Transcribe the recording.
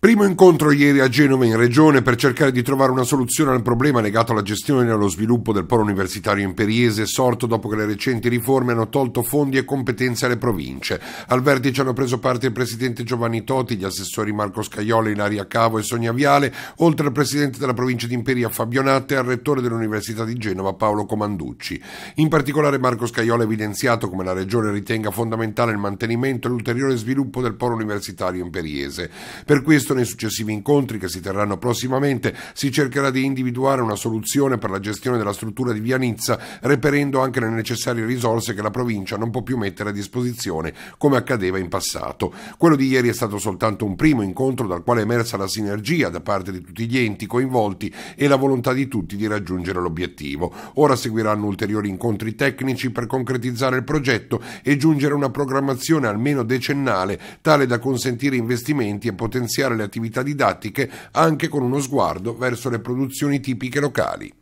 Primo incontro ieri a Genova in Regione per cercare di trovare una soluzione al problema legato alla gestione e allo sviluppo del polo universitario imperiese sorto dopo che le recenti riforme hanno tolto fondi e competenze alle province. Al vertice hanno preso parte il presidente Giovanni Toti, gli assessori Marco Scaioli, Ilaria Cavo e Sonia Viale, oltre al presidente della provincia di Imperia Fabio Natte e al rettore dell'Università di Genova Paolo Comanducci. In particolare Marco Scaioli ha evidenziato come la Regione ritenga fondamentale il mantenimento e l'ulteriore sviluppo del polo universitario imperiese. Per questo questo nei successivi incontri che si terranno prossimamente si cercherà di individuare una soluzione per la gestione della struttura di Via Nizza, reperendo anche le necessarie risorse che la provincia non può più mettere a disposizione come accadeva in passato. Quello di ieri è stato soltanto un primo incontro dal quale è emersa la sinergia da parte di tutti gli enti coinvolti e la volontà di tutti di raggiungere l'obiettivo. Ora seguiranno ulteriori incontri tecnici per concretizzare il progetto e giungere a una programmazione almeno decennale tale da consentire investimenti e potenziare le attività didattiche anche con uno sguardo verso le produzioni tipiche locali.